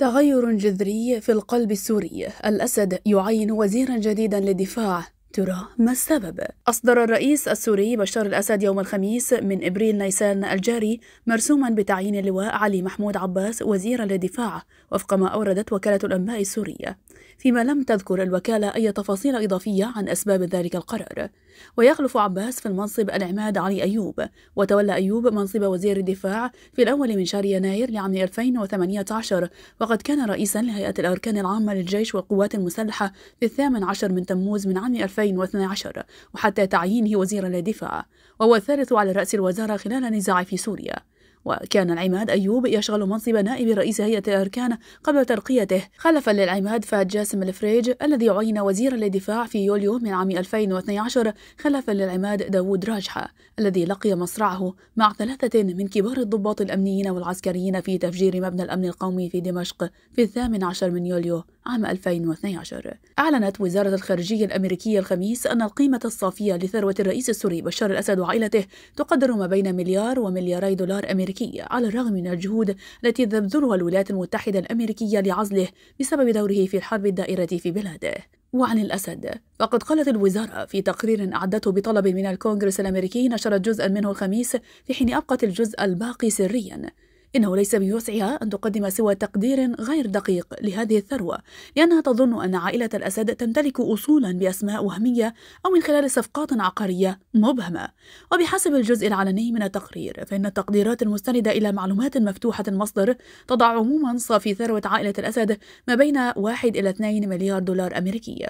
تغير جذري في القلب السوري الأسد يعين وزيرا جديدا للدفاع ترى ما السبب؟ أصدر الرئيس السوري بشار الأسد يوم الخميس من إبريل نيسان الجاري مرسوما بتعيين اللواء علي محمود عباس وزيرا للدفاع وفق ما أوردت وكالة الأنباء السورية فيما لم تذكر الوكالة أي تفاصيل إضافية عن أسباب ذلك القرار ويخلف عباس في المنصب العماد علي أيوب وتولى أيوب منصب وزير الدفاع في الأول من شهر يناير لعام 2018 وقد كان رئيسا لهيئة الأركان العامة للجيش والقوات المسلحة في الثامن عشر من تموز من عام 2012 وحتى تعيينه وزيرا للدفاع وهو الثالث على رأس الوزارة خلال النزاع في سوريا وكان العماد أيوب يشغل منصب نائب رئيس هيئة الأركان قبل ترقيته خلفا للعماد فهد جاسم الفريج الذي عين وزيرا للدفاع في يوليو من عام 2012 خلفا للعماد داوود راجحة الذي لقي مصرعه مع ثلاثة من كبار الضباط الأمنيين والعسكريين في تفجير مبنى الأمن القومي في دمشق في الثامن عشر من يوليو عام 2012 أعلنت وزارة الخارجية الأمريكية الخميس أن القيمة الصافية لثروة الرئيس السوري بشار الأسد وعائلته تقدر ما بين مليار وملياري دولار أمريكي الأمريكية على الرغم من الجهود التي تبذلها الولايات المتحدة الأمريكية لعزله بسبب دوره في الحرب الدائرة في بلاده وعن الأسد فقد قالت الوزارة في تقرير أعدته بطلب من الكونغرس الأمريكي نشرت جزءا منه الخميس في حين أبقت الجزء الباقي سريا إنه ليس بوسعها أن تقدم سوى تقدير غير دقيق لهذه الثروة لأنها تظن أن عائلة الأسد تمتلك أصولا بأسماء وهمية أو من خلال صفقات عقارية مبهمة وبحسب الجزء العلني من التقرير فإن التقديرات المستندة إلى معلومات مفتوحة المصدر تضع عموما صافي ثروة عائلة الأسد ما بين 1 إلى 2 مليار دولار أمريكي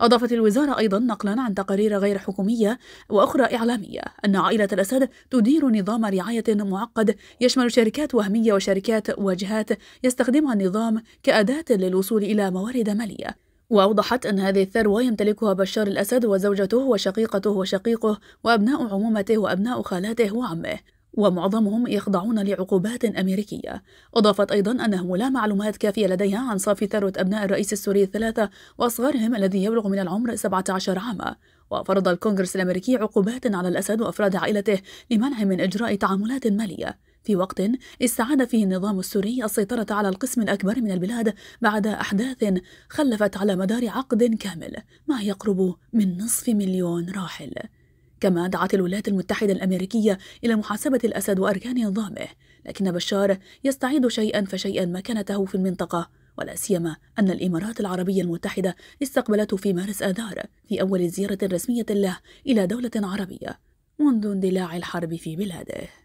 أضافت الوزارة أيضا نقلا عن تقارير غير حكومية وأخرى إعلامية أن عائلة الأسد تدير نظام رعاية معقد يشمل شركات وهمية وشركات واجهات يستخدمها النظام كأداة للوصول إلى موارد مالية وأوضحت أن هذه الثروة يمتلكها بشار الأسد وزوجته وشقيقته وشقيقه وأبناء عمومته وأبناء خالاته وعمه ومعظمهم يخضعون لعقوبات أمريكية أضافت أيضا أنهم لا معلومات كافية لديها عن صافي ثروة أبناء الرئيس السوري الثلاثة وأصغرهم الذي يبلغ من العمر 17 عاما وفرض الكونغرس الأمريكي عقوبات على الأسد وأفراد عائلته لمنعهم من إجراء تعاملات مالية في وقت استعاد فيه النظام السوري السيطرة على القسم الأكبر من البلاد بعد أحداث خلفت على مدار عقد كامل ما يقرب من نصف مليون راحل كما دعت الولايات المتحدة الأمريكية إلى محاسبة الأسد وأركان نظامه لكن بشار يستعيد شيئا فشيئا مكانته في المنطقة ولا سيما أن الإمارات العربية المتحدة استقبلته في مارس آذار في أول زيارة رسمية له إلى دولة عربية منذ اندلاع الحرب في بلاده